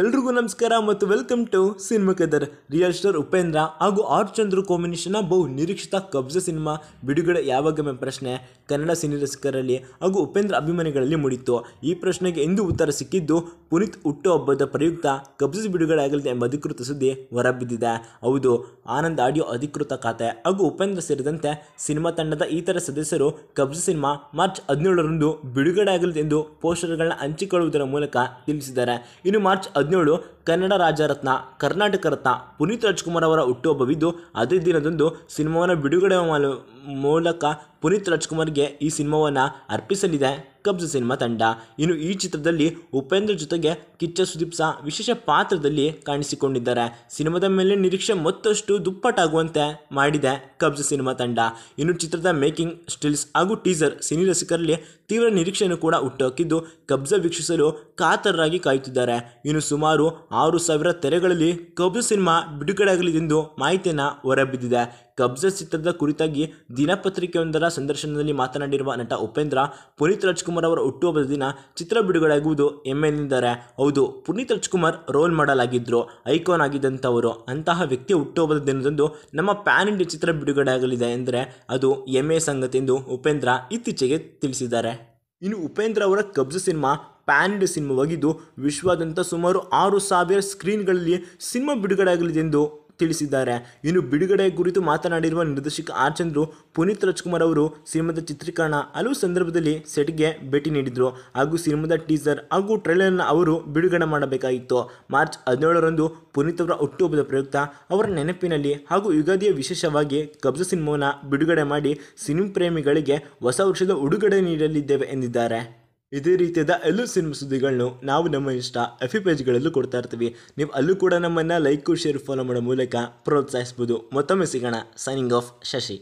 ಎಲ್ರಿಗೂ ನಮಸ್ಕಾರ ಮತ್ತು ವೆಲ್ಕಮ್ ಟು ಸಿನಿಮಾ ಕೆದರ್ ರಿಯಲ್ ಸ್ಟಾರ್ ಉಪೇಂದ್ರ ಹಾಗೂ ಆರ್ ಚಂದ್ರು ಕಾಂಬಿನೇಷನ್ನ ಬಹು ನಿರೀಕ್ಷಿತ ಕಬ್ಜ ಸಿನಿಮಾ ಬಿಡುಗಡೆ ಯಾವಾಗವೆಂಬ ಪ್ರಶ್ನೆ ಕನ್ನಡ ಸಿನಿರಸಿಕರಲ್ಲಿ ಹಾಗೂ ಉಪೇಂದ್ರ ಅಭಿಮಾನಿಗಳಲ್ಲಿ ಮೂಡಿತ್ತು ಈ ಪ್ರಶ್ನೆಗೆ ಇಂದು ಉತ್ತರ ಸಿಕ್ಕಿದ್ದು ಪುನೀತ್ ಹುಟ್ಟುಹಬ್ಬದ ಪ್ರಯುಕ್ತ ಕಬ್ಜ ಆಗಲಿದೆ ಎಂಬ ಅಧಿಕೃತ ಸುದ್ದಿ ಹೊರಬಿದ್ದಿದೆ ಹೌದು ಆನಂದ್ ಆಡಿಯೋ ಅಧಿಕೃತ ಖಾತೆ ಹಾಗೂ ಉಪೇಂದ್ರ ಸೇರಿದಂತೆ ಸಿನಿಮಾ ತಂಡದ ಇತರ ಸದಸ್ಯರು ಕಬ್ಜ ಸಿನಿಮಾ ಮಾರ್ಚ್ ಹದಿನೇಳರಂದು ಆಗಲಿದೆ ಎಂದು ಪೋಸ್ಟರ್ಗಳನ್ನ ಹಂಚಿಕೊಳ್ಳುವುದರ ಮೂಲಕ ತಿಳಿಸಿದ್ದಾರೆ ಇನ್ನು ಮಾರ್ಚ್ ಹದಿನೇಳು ಕನ್ನಡ ರಾಜರತ್ನ ಕರ್ನಾಟಕ ರತ್ನ ಪುನೀತ್ ರಾಜ್ಕುಮಾರ್ ಅವರ ಹುಟ್ಟುಹಬ್ಬವಿದ್ದು ಅದೇ ದಿನದಂದು ಸಿನಿಮಾವನ್ನು ಬಿಡುಗಡೆ ಮೂಲಕ ಪುನೀತ್ ರಾಜ್ಕುಮಾರ್ಗೆ ಈ ಸಿನಿಮಾವನ್ನು ಅರ್ಪಿಸಲಿದೆ ಕಬ್ಜ ಸಿನಿಮಾ ತಂಡ ಇನ್ನು ಈ ಚಿತ್ರದಲ್ಲಿ ಉಪೇಂದ್ರ ಜೊತೆಗೆ ಕಿಚ್ಚ ಸುದೀಪ್ ಸಹ ವಿಶೇಷ ಪಾತ್ರದಲ್ಲಿ ಕಾಣಿಸಿಕೊಂಡಿದ್ದಾರೆ ಸಿನಿಮಾದ ಮೇಲೆ ನಿರೀಕ್ಷೆ ಮತ್ತಷ್ಟು ದುಪ್ಪಟ್ಟಾಗುವಂತೆ ಮಾಡಿದೆ ಕಬ್ಜ ಸಿನಿಮಾ ತಂಡ ಇನ್ನು ಚಿತ್ರದ ಮೇಕಿಂಗ್ ಸ್ಟಿಲ್ಸ್ ಹಾಗೂ ಟೀಸರ್ ಸಿನಿ ರಸಿಕರಲ್ಲಿ ತೀವ್ರ ನಿರೀಕ್ಷೆಯನ್ನು ಕೂಡ ಹುಟ್ಟುಹಾಕಿದ್ದು ಕಬ್ಜ ವೀಕ್ಷಿಸಲು ಕಾತರರಾಗಿ ಕಾಯುತ್ತಿದ್ದಾರೆ ಇನ್ನು ಸುಮಾರು ಆರು ಸಾವಿರ ತೆರೆಗಳಲ್ಲಿ ಕಬ್ಜ ಸಿನಿಮಾ ಬಿಡುಗಡೆಯಾಗಲಿದೆ ಎಂದು ಮಾಹಿತಿಯನ್ನು ಹೊರಬಿದ್ದಿದೆ ಕಬ್ಜ ಚಿತ್ರದ ಕುರಿತಾಗಿ ದಿನಪತ್ರಿಕೆಯೊಂದರ ಸಂದರ್ಶನದಲ್ಲಿ ಮಾತನಾಡಿರುವ ನಟ ಉಪೇಂದ್ರ ಪುನೀತ್ ರಾಜ್ಕುಮಾರ್ ಅವರ ಹುಟ್ಟುಹಬ್ಬದ ದಿನ ಚಿತ್ರ ಬಿಡುಗಡೆಯಾಗುವುದು ಹೆಮ್ಮೆಯಿಂದಿದ್ದಾರೆ ಹೌದು ಪುನೀತ್ ರಾಜ್ಕುಮಾರ್ ರೋಲ್ ಮಾಡಲಾಗಿದ್ದರು ಐಕಾನ್ ಆಗಿದ್ದಂಥವರು ಅಂತಹ ವ್ಯಕ್ತಿಯ ಹುಟ್ಟುಹಬ್ಬದ ದಿನದಂದು ನಮ್ಮ ಪ್ಯಾನ್ ಇಂಡಿಯಾ ಚಿತ್ರ ಬಿಡುಗಡೆಯಾಗಲಿದೆ ಎಂದರೆ ಅದು ಹೆಮ್ಮೆಯ ಸಂಗತಿ ಎಂದು ಉಪೇಂದ್ರ ಇತ್ತೀಚೆಗೆ ತಿಳಿಸಿದ್ದಾರೆ ಇನ್ನು ಉಪೇಂದ್ರ ಅವರ ಕಬ್ಜ ಸಿನಿಮಾ ಪ್ಯಾಂಡ್ ಸಿನಿಮಾವಾಗಿದ್ದು ವಿಶ್ವಾದ್ಯಂತ ಸುಮಾರು ಆರು ಸಾವಿರ ಸ್ಕ್ರೀನ್ಗಳಲ್ಲಿ ಸಿನಿಮಾ ಬಿಡುಗಡೆಯಾಗಲಿದೆ ಎಂದು ತಿಳಿಸಿದ್ದಾರೆ ಇನ್ನು ಬಿಡುಗಡೆ ಕುರಿತು ಮಾತನಾಡಿರುವ ನಿರ್ದೇಶಕ ಆರ್ ಚಂದ್ರು ಪುನೀತ್ ರಾಜ್ಕುಮಾರ್ ಅವರು ಸಿನಿಮಾದ ಚಿತ್ರೀಕರಣ ಹಲವು ಸಂದರ್ಭದಲ್ಲಿ ಸೆಟ್ಗೆ ಭೇಟಿ ನೀಡಿದರು ಹಾಗೂ ಸಿನಿಮಾದ ಟೀಸರ್ ಹಾಗೂ ಟ್ರೈಲರ್ನ ಅವರು ಬಿಡುಗಡೆ ಮಾಡಬೇಕಾಗಿತ್ತು ಮಾರ್ಚ್ ಹದಿನೇಳರಂದು ಪುನೀತ್ ಅವರ ಹುಟ್ಟುಹಬ್ಬದ ಪ್ರಯುಕ್ತ ಅವರ ನೆನಪಿನಲ್ಲಿ ಹಾಗೂ ಯುಗಾದಿಯ ವಿಶೇಷವಾಗಿ ಕಬ್ಜ ಸಿನಿಮಾವನ್ನು ಬಿಡುಗಡೆ ಮಾಡಿ ಸಿನಿಮಾ ಪ್ರೇಮಿಗಳಿಗೆ ಹೊಸ ವರ್ಷದ ಉಡುಗಡೆ ನೀಡಲಿದ್ದೇವೆ ಎಂದಿದ್ದಾರೆ ಇದೇ ರೀತಿಯಾದ ಎಲ್ಲೂ ಸಿನಿಮಾ ಸುದ್ದಿಗಳನ್ನು ನಾವು ನಮ್ಮ ಇನ್ಸ್ಟಾ ಎಫಿ ಪೇಜ್ಗಳಲ್ಲೂ ಕೊಡ್ತಾ ಇರ್ತೀವಿ ನೀವು ಅಲ್ಲೂ ಕೂಡ ನಮ್ಮನ್ನು ಲೈಕು ಶೇರ್ ಫಾಲೋ ಮಾಡೋ ಮೂಲಕ ಪ್ರೋತ್ಸಾಹಿಸ್ಬೋದು ಮತ್ತೊಮ್ಮೆ ಸಿಗೋಣ ಸೈನಿಂಗ್ ಆಫ್ ಶಶಿ